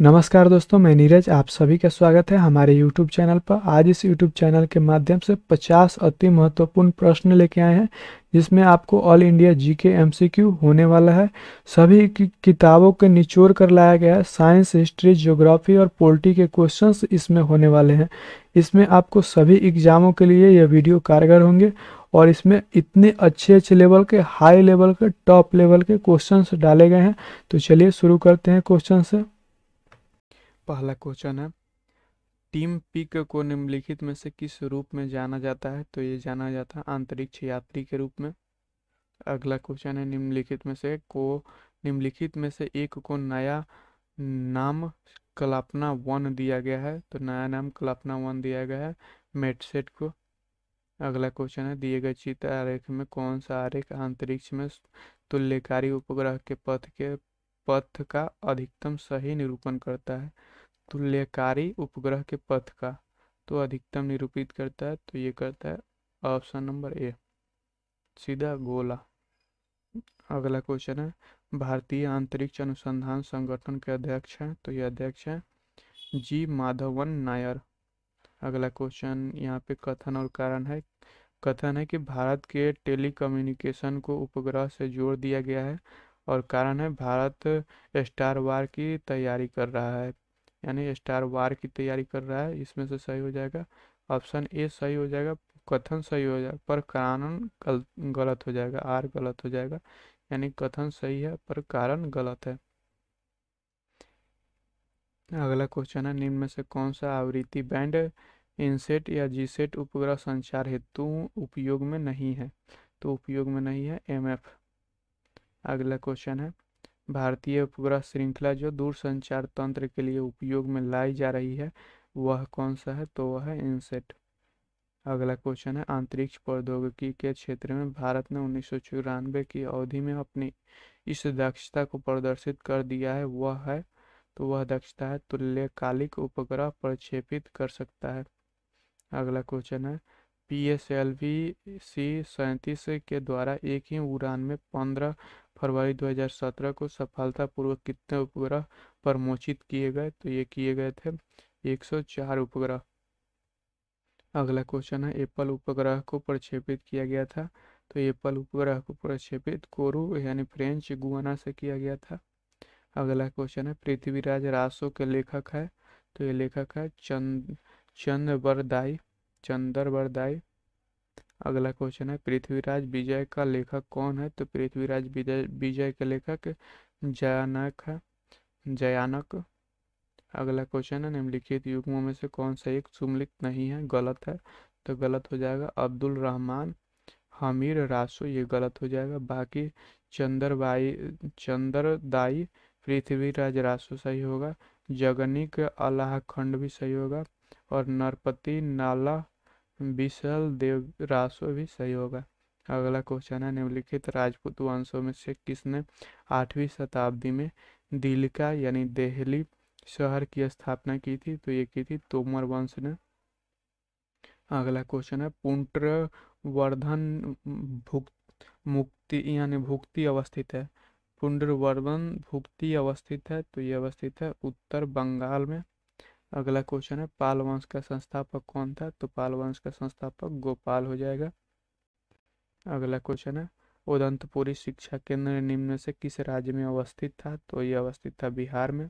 नमस्कार दोस्तों मैं नीरज आप सभी का स्वागत है हमारे YouTube चैनल पर आज इस YouTube चैनल के माध्यम से 50 अति महत्वपूर्ण प्रश्न लेके आए हैं जिसमें आपको ऑल इंडिया जी के एम होने वाला है सभी की किताबों के निचोड़ कर लाया गया है साइंस हिस्ट्री ज्योग्राफी और पोल्ट्री के क्वेश्चंस इसमें होने वाले हैं इसमें आपको सभी एग्जामों के लिए यह वीडियो कारगर होंगे और इसमें इतने अच्छे अच्छे लेवल के हाई लेवल के टॉप लेवल के क्वेश्चंस डाले गए हैं तो चलिए शुरू करते हैं क्वेश्चन से पहला क्वेश्चन है टीम पिक को निम्नलिखित में से किस रूप में जाना जाता है तो ये जाना जाता है अंतरिक्ष यात्री के रूप में अगला क्वेश्चन है निम्नलिखित में से को निम्नलिखित में से एक को नया नाम कल्पना वन दिया गया है तो नया नाम कल्पना वन दिया गया है मेटसेट को अगला क्वेश्चन है दिए गए चित्र आरेख में कौन सा आरेख अंतरिक्ष में तुल्यकारी उपग्रह के पथ के पथ का अधिकतम सही निरूपण करता है तुल्यकारी उपग्रह के पथ का तो अधिकतम निरूपित करता है तो ये करता है ऑप्शन नंबर ए सीधा गोला अगला क्वेश्चन है भारतीय अंतरिक्ष अनुसंधान संगठन के अध्यक्ष हैं तो ये अध्यक्ष हैं जी माधवन नायर अगला क्वेश्चन यहाँ पे कथन और कारण है कथन है कि भारत के टेलीकम्युनिकेशन को उपग्रह से जोड़ दिया गया है और कारण है भारत स्टार वार की तैयारी कर रहा है यानी स्टार वार की तैयारी कर रहा है इसमें से सही हो जाएगा ऑप्शन ए सही हो जाएगा कथन सही हो जाएगा पर कारण गलत हो जाएगा आर गलत हो जाएगा यानी कथन सही है पर कारण गलत है अगला क्वेश्चन है निम्न में से कौन सा आवृत्ति बैंड इनसेट या जीसेट उपग्रह संचार हेतु उपयोग में नहीं है तो उपयोग में नहीं है एमएफ अगला क्वेश्चन है भारतीय उपग्रह श्रृंखला जो दूरसंचार तंत्र के लिए उपयोग में लाई जा रही है वह कौन सा है तो वह है इनसेट अगला क्वेश्चन है अंतरिक्ष प्रौद्योगिकी के क्षेत्र में भारत ने उन्नीस की अवधि में अपनी इस दक्षता को प्रदर्शित कर दिया है वह है तो वह दक्षता है तुल्यकालिक उपग्रह प्रक्षेपित कर सकता है अगला क्वेश्चन है P S L V C सैंतीस के द्वारा एक ही उड़ान में पंद्रह फरवरी 2017 को सफलतापूर्वक कितने उपग्रह प्रमोचित किए गए तो ये किए गए थे 104 उपग्रह अगला क्वेश्चन है एप्पल उपग्रह को प्रक्षेपित किया गया था तो एप्पल उपग्रह को प्रक्षेपित कोरू यानी फ्रेंच गुआना से किया गया था अगला क्वेश्चन है पृथ्वीराज रासो के लेखक है तो ये लेखक है चंद चंद्रवरदाई चंद्रवरदाई अगला क्वेश्चन है पृथ्वीराज विजय का लेखक कौन है तो पृथ्वीराज विजय विजय के लेखक जयानक है जयानक अगला क्वेश्चन है निम्नलिखित युग्मों में से कौन सा एक सुमलिखित नहीं है गलत है तो गलत हो जाएगा अब्दुल रहमान हमीर रासो ये गलत हो जाएगा बाकी चंद्रबाई चंद्रदाई पृथ्वीराज रासो सही होगा जगनिक अलाहखंड भी सही होगा और नरपति नाला विशल देवरासो भी सही होगा अगला क्वेश्चन है निम्नलिखित राजपूत वंशों में से किसने आठवीं शताब्दी में दिलका यानी देहली शहर की स्थापना की थी तो ये की थी तोमर वंश ने अगला क्वेश्चन है पुंट्र वर्धन भुक्त मुक्ति यानी भुक्ति अवस्थित है पुनर्वर्धन भुक्ति अवस्थित है तो ये अवस्थित है उत्तर बंगाल में अगला क्वेश्चन है पाल वंश का संस्थापक कौन था तो पाल वंश का संस्थापक गोपाल हो जाएगा अगला क्वेश्चन है उदंतपुरी शिक्षा केंद्र निम्न से किस राज्य में अवस्थित था तो ये अवस्थित था बिहार में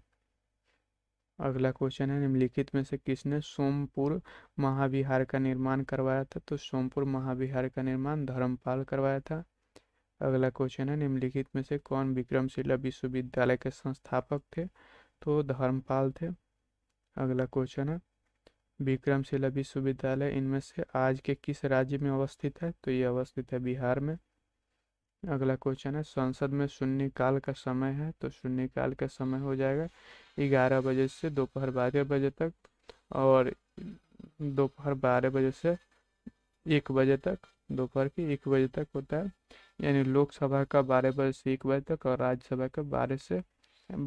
अगला क्वेश्चन है निम्नलिखित में से किसने सोमपुर महाविहार का निर्माण करवाया था तो सोमपुर महाविहार का निर्माण धर्मपाल करवाया था अगला क्वेश्चन है निम्नलिखित में से कौन विक्रमशिला विश्वविद्यालय के संस्थापक थे तो धर्मपाल थे अगला क्वेश्चन है विक्रमशिला विश्वविद्यालय इनमें से आज के किस राज्य में अवस्थित है तो ये अवस्थित है बिहार में अगला क्वेश्चन है संसद में शून्यकाल का समय है तो शून्यकाल का समय हो जाएगा ग्यारह बजे से दोपहर बारह बजे तक और दोपहर बारह बजे से एक बजे तक दोपहर के एक बजे तक होता है यानी लोकसभा का बारह बजे से एक बजे तक और राज्यसभा का बारह से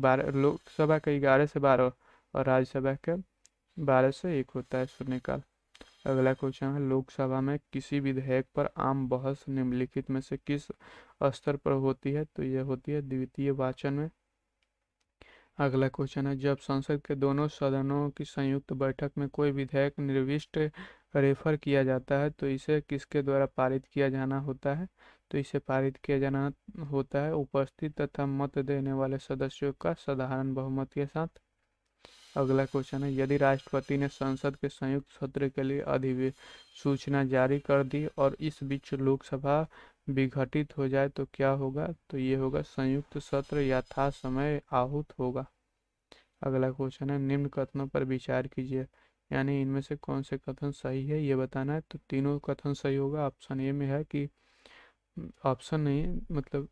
बारह लोकसभा का ग्यारह से बारह और राज्यसभा के बारह से एक होता है शून्यकाल अगला क्वेश्चन है लोकसभा में किसी विधेयक पर आम बहस निम्नलिखित में से किस स्तर पर होती है तो यह होती है द्वितीय वाचन में अगला क्वेश्चन है जब संसद के दोनों सदनों की संयुक्त बैठक में कोई विधेयक निर्विष्ट रेफर किया जाता है तो इसे किसके द्वारा पारित किया जाना होता है तो इसे पारित किया जाना होता है उपस्थित तथा मत देने वाले सदस्यों का साधारण बहुमत के साथ अगला क्वेश्चन है यदि राष्ट्रपति ने संसद के संयुक्त सत्र के लिए अधिवेश सूचना जारी कर दी और इस बीच लोकसभा विघटित हो जाए तो क्या होगा तो ये होगा संयुक्त सत्र यथा समय आहूत होगा अगला क्वेश्चन है निम्न कथनों पर विचार कीजिए यानी इनमें से कौन से कथन सही है ये बताना है तो तीनों कथन सही होगा ऑप्शन ए में है कि ऑप्शन नहीं मतलब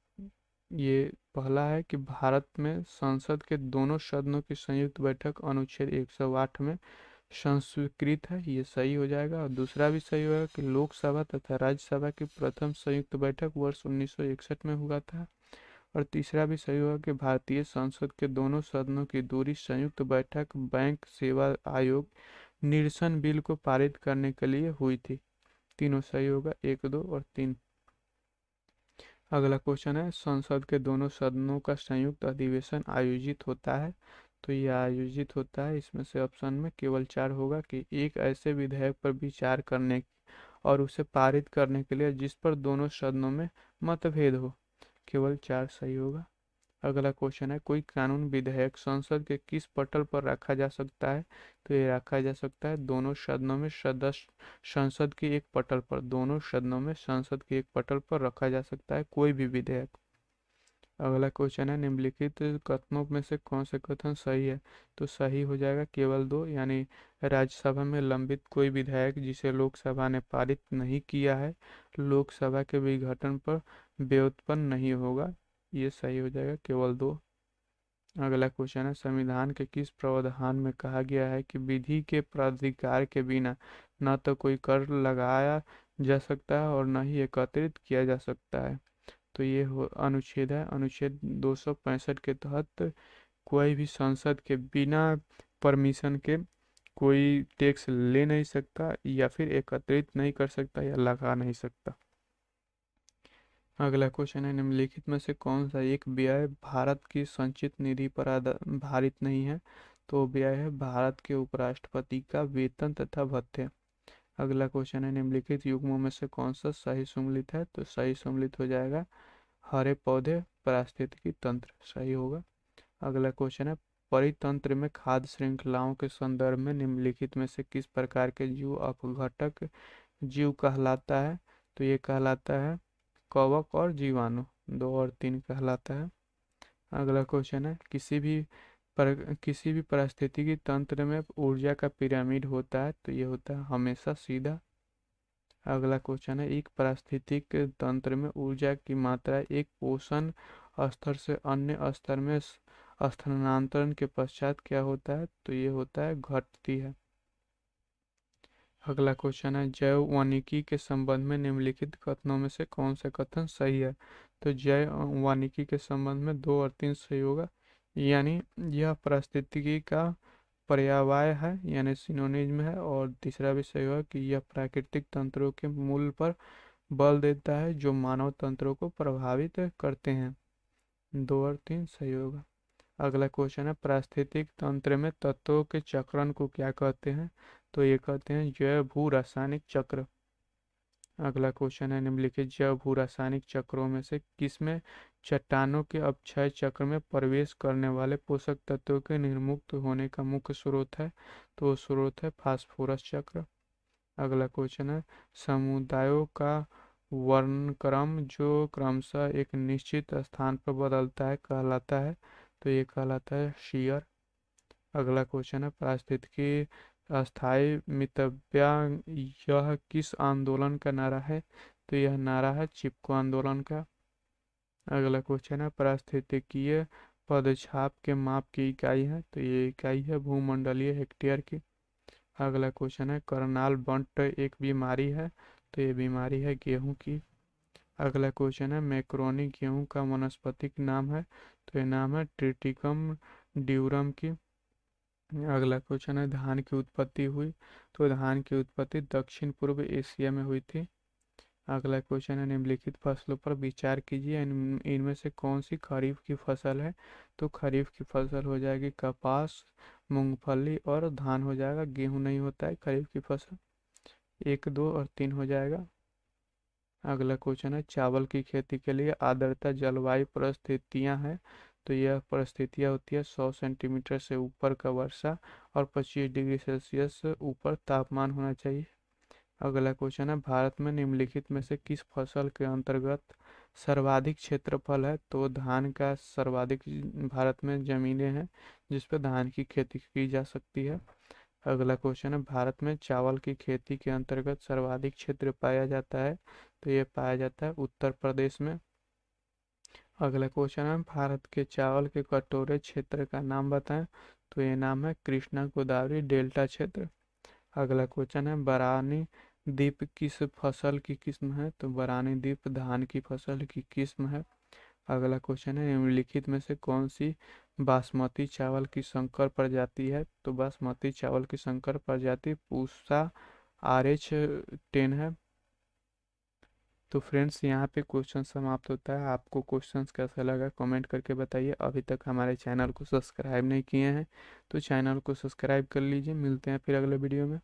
ये पहला है कि भारत में संसद के दोनों सदनों की संयुक्त बैठक अनुच्छेद 108 में संस्वीकृत है ये सही हो जाएगा और दूसरा भी सही होगा कि लोकसभा तथा राज्यसभा की प्रथम संयुक्त बैठक वर्ष उन्नीस में हुआ था और तीसरा भी सही होगा कि भारतीय संसद के दोनों सदनों की दूरी संयुक्त बैठक बैंक सेवा आयोग निरसन बिल को पारित करने के लिए हुई थी तीनों सही होगा एक दो और तीन अगला क्वेश्चन है संसद के दोनों सदनों का संयुक्त अधिवेशन आयोजित होता है तो यह आयोजित होता है इसमें से ऑप्शन में केवल चार होगा कि एक ऐसे विधेयक पर विचार करने और उसे पारित करने के लिए जिस पर दोनों सदनों में मतभेद हो केवल चार सही होगा अगला क्वेश्चन है कोई कानून विधेयक संसद के किस पटल पर रखा जा सकता है तो ये रखा जा सकता है दोनों सदनों में सदस्य संसद के एक पटल पर दोनों सदनों में संसद के एक पटल पर रखा जा सकता है कोई भी विधेयक अगला क्वेश्चन है निम्नलिखित कथनों में से कौन से कथन सही है तो सही हो जाएगा केवल दो यानी राज्यसभा में लंबित कोई विधेयक जिसे लोकसभा ने पारित नहीं किया है लोकसभा के विघटन पर व्योत्पन्न नहीं होगा ये सही हो जाएगा केवल दो अगला क्वेश्चन है संविधान के किस प्रावधान में कहा गया है कि विधि के प्राधिकार के बिना न तो कोई कर लगाया जा सकता है और न ही एकत्रित किया जा सकता है तो ये अनुच्छेद है अनुच्छेद दो के तहत कोई भी संसद के बिना परमिशन के कोई टैक्स ले नहीं सकता या फिर एकत्रित नहीं कर सकता या लगा नहीं सकता अगला क्वेश्चन है निम्नलिखित में से कौन सा एक व्यय भारत की संचित निधि पर आधारित नहीं है तो व्यय है भारत के उपराष्ट्रपति का वेतन तथा भत्ते अगला क्वेश्चन है निम्नलिखित युग्मों में से कौन सा सही सम्मिलित है तो सही सम्मिलित हो जाएगा हरे पौधे पारिस्थितिकी तंत्र सही होगा अगला क्वेश्चन है परितंत्र में खाद्य श्रृंखलाओं के संदर्भ में निम्नलिखित में से किस प्रकार के जीव अपघटक जीव कहलाता है तो ये कहलाता है कवक और जीवाणु दो और तीन कहलाता है अगला क्वेश्चन है किसी भी पर किसी भी की तंत्र में ऊर्जा का पिरामिड होता है तो ये होता है हमेशा सीधा अगला क्वेश्चन है एक परिस्थितिक तंत्र में ऊर्जा की मात्रा एक पोषण स्तर से अन्य स्तर में स्थानांतरण के पश्चात क्या होता है तो ये होता है घटती है अगला क्वेश्चन है जैव वानिकी के संबंध में निम्नलिखित कथनों में से कौन सा कथन सही है तो जैव वानिकी के संबंध में दो और तीन सही होगा यानी यह पारिस्थितिकी का पर्यावाय है यानी सिनोनिज्म है और तीसरा भी सही होगा कि यह प्राकृतिक तंत्रों के मूल पर बल देता है जो मानव तंत्रों को प्रभावित करते हैं दो और तीन सही होगा अगला क्वेश्चन है पारिस्थितिक तंत्र में तत्वों के चक्रण को क्या कहते हैं तो ये कहते हैं जय भू रासायनिक चक्र अगला क्वेश्चन है निम्नलिखित जय भू रासायनिक चक्रों में से किसमें चट्टानों के अपक्षय चक्र में प्रवेश करने वाले पोषक तत्वों के निर्मुक्त होने का मुख्य स्रोत है तो स्रोत है फास्फोरस चक्र अगला क्वेश्चन है समुदायों का वर्ण क्रम जो क्रमशः एक निश्चित स्थान पर बदलता है कहलाता है तो ये कहलाता है शियर अगला क्वेश्चन है पारिस्थितिकी अस्थाई मितव्या यह किस आंदोलन का नारा है तो यह नारा है चिपको आंदोलन का अगला क्वेश्चन है परास्थितिकीय पदछाप के माप की इकाई है तो ये इकाई है भूमंडलीय हेक्टेयर की अगला क्वेश्चन है करनाल बंट एक बीमारी है तो ये बीमारी है गेहूं की अगला क्वेश्चन है मैक्रोनी गेहूं का वनस्पतिक नाम है तो ये नाम है ट्रिटिकम ड्यूरम की अगला क्वेश्चन है धान की उत्पत्ति हुई तो धान की उत्पत्ति दक्षिण पूर्व एशिया में हुई थी अगला क्वेश्चन है निम्नलिखित फसलों पर विचार कीजिए इनमें से कौन सी खरीफ की फसल है तो खरीफ की फसल हो जाएगी कपास मूंगफली और धान हो जाएगा गेहूं नहीं होता है खरीफ की फसल एक दो और तीन हो जाएगा अगला क्वेश्चन है चावल की खेती के लिए आदरता जलवायु परिस्थितियाँ हैं तो यह परिस्थितियाँ होती है 100 सेंटीमीटर से ऊपर का वर्षा और 25 डिग्री सेल्सियस से ऊपर तापमान होना चाहिए अगला क्वेश्चन है भारत में निम्नलिखित में से किस फसल के अंतर्गत सर्वाधिक क्षेत्रफल है तो धान का सर्वाधिक भारत में जमीनें हैं जिस पर धान की खेती की जा सकती है अगला क्वेश्चन है भारत में चावल की खेती के अंतर्गत सर्वाधिक क्षेत्र पाया जाता है तो यह पाया जाता है उत्तर प्रदेश में अगला क्वेश्चन है भारत के चावल के कटोरे क्षेत्र का नाम बताएं तो ये नाम है कृष्णा गोदावरी डेल्टा क्षेत्र अगला क्वेश्चन है बरानी दीप किस फसल की किस्म है तो बरानी दीप धान की फसल की किस्म है अगला क्वेश्चन है निम्नलिखित में से कौन सी बासमती चावल की संकर प्रजाति है तो बासमती चावल की संकर प्रजाति पूसा आर एच टेन है तो फ्रेंड्स यहाँ पे क्वेश्चन समाप्त होता है आपको क्वेश्चन कैसा लगा कमेंट करके बताइए अभी तक हमारे चैनल को सब्सक्राइब नहीं किए हैं तो चैनल को सब्सक्राइब कर लीजिए मिलते हैं फिर अगले वीडियो में